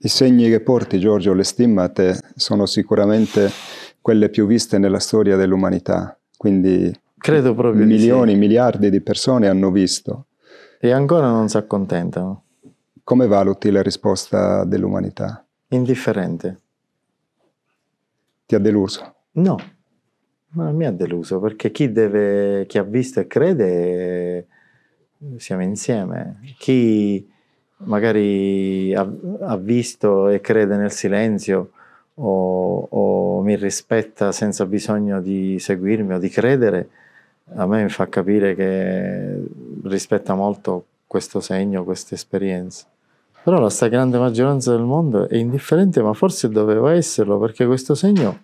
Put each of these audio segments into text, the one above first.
I segni che porti, Giorgio, le stimmate sono sicuramente quelle più viste nella storia dell'umanità. Quindi Credo proprio milioni, sì. miliardi di persone hanno visto. E ancora non si accontentano. Come valuti la risposta dell'umanità? Indifferente. Ti ha deluso? No, ma non mi ha deluso perché chi, deve, chi ha visto e crede eh, siamo insieme. Chi magari ha, ha visto e crede nel silenzio o, o, mi rispetta senza bisogno di seguirmi o di credere, a me fa capire che rispetta molto questo segno, questa esperienza. Però la stragrande maggioranza del mondo è indifferente, ma forse doveva esserlo, perché questo segno,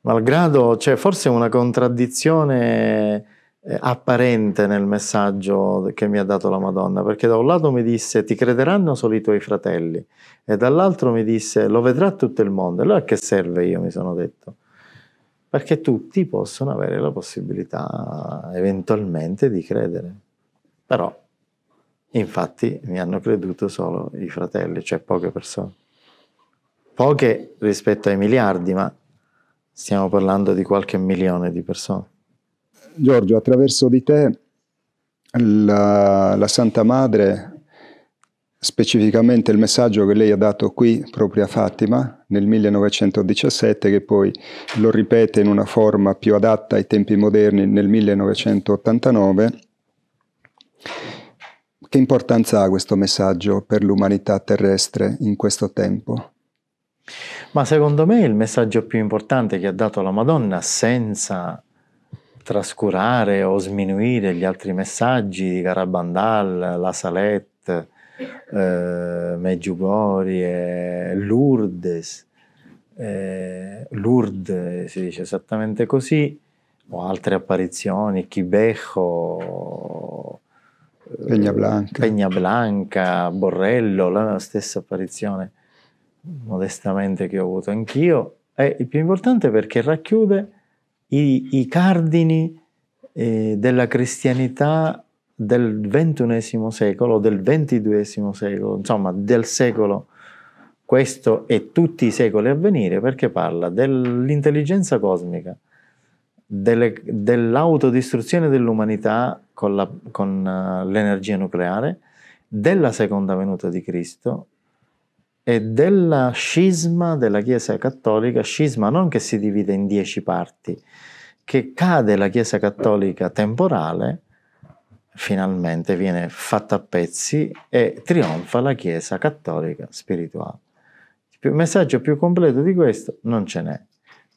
malgrado, cioè forse è una contraddizione eh, apparente nel messaggio che mi ha dato la Madonna, perché da un lato mi disse ti crederanno solo i tuoi fratelli e dall'altro mi disse lo vedrà tutto il mondo. Allora a che serve io mi sono detto? Perché tutti possono avere la possibilità eventualmente di credere. Però infatti mi hanno creduto solo i fratelli, cioè poche persone. Poche rispetto ai miliardi, ma stiamo parlando di qualche milione di persone. Giorgio, attraverso di te la, la, Santa Madre, specificamente il messaggio che lei ha dato qui proprio a Fatima nel 1917, che poi lo ripete in una forma più adatta ai tempi moderni nel 1989, che importanza ha questo messaggio per l'umanità terrestre in questo tempo? Ma secondo me il messaggio più importante che ha dato la Madonna senza trascurare o sminuire gli altri messaggi di Garabandal, La Salette, eh, Meggiugorie, eh, Lourdes, eh, Lourdes si dice esattamente così, o altre apparizioni, Chibejo, eh, Peña Blanca. Pegna Blanca, Borrello, la stessa apparizione modestamente che ho avuto anch'io, è il più importante perché racchiude i, i cardini eh, della cristianità del XXI secolo, del XXII secolo, insomma del secolo questo e tutti i secoli a venire, perché parla dell'intelligenza cosmica, delle, dell'autodistruzione dell'umanità con, la, con uh, l'energia nucleare, della seconda venuta di Cristo, e della scisma della Chiesa Cattolica, scisma non che si divide in dieci parti, che cade la Chiesa Cattolica temporale, finalmente viene fatta a pezzi e trionfa la Chiesa Cattolica spirituale. Il messaggio più completo di questo non ce n'è.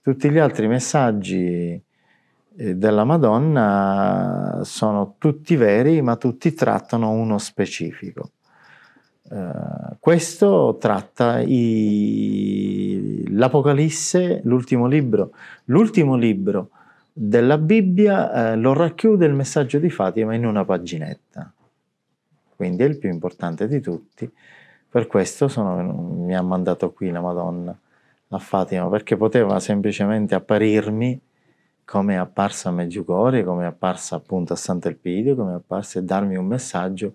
Tutti gli altri messaggi eh, della Madonna sono tutti veri, ma tutti trattano uno specifico. Uh, questo tratta i... l'Apocalisse, l'ultimo libro. L'ultimo libro della Bibbia eh, lo racchiude il messaggio di Fatima in una paginetta. Quindi è il più importante di tutti. Per questo sono, mi ha mandato qui la Madonna a Fatima, perché poteva semplicemente apparirmi come è apparsa a Meggiugorie, come è apparsa appunto a Sant'Elpidio, come è apparsa a darmi un messaggio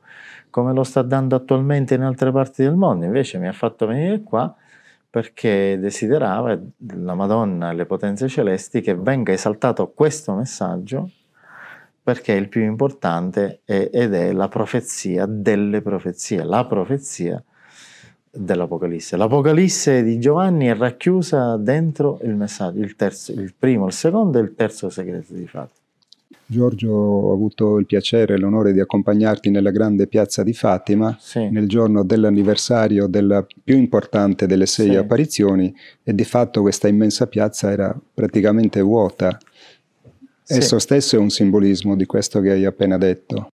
come lo sta dando attualmente in altre parti del mondo. Invece mi ha fatto venire qua perché desiderava la Madonna e le potenze celesti che venga esaltato questo messaggio perché è il più importante ed è la profezia delle profezie, la profezia dell'Apocalisse. L'Apocalisse di Giovanni è racchiusa dentro il messaggio, il, terzo, il primo, il secondo e il terzo segreto di Fatima. Giorgio, ho avuto il piacere e l'onore di accompagnarti nella grande piazza di Fatima sì. nel giorno dell'anniversario della più importante delle sei sì. apparizioni e di fatto questa immensa piazza era praticamente vuota. Sì. Esso stesso è un simbolismo di questo che hai appena detto.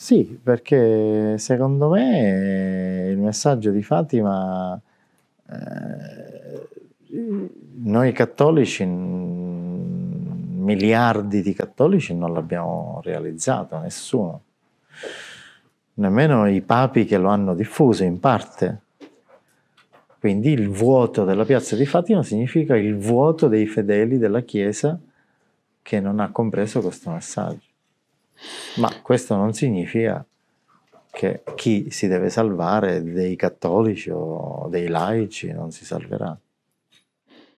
Sì, perché secondo me eh, il messaggio di Fatima, eh, noi cattolici, miliardi di cattolici non l'abbiamo realizzato, nessuno, nemmeno i papi che lo hanno diffuso in parte. Quindi il vuoto della piazza di Fatima significa il vuoto dei fedeli della Chiesa che non ha compreso questo messaggio. Ma questo non significa che chi si deve salvare dei cattolici o dei laici non si salverà.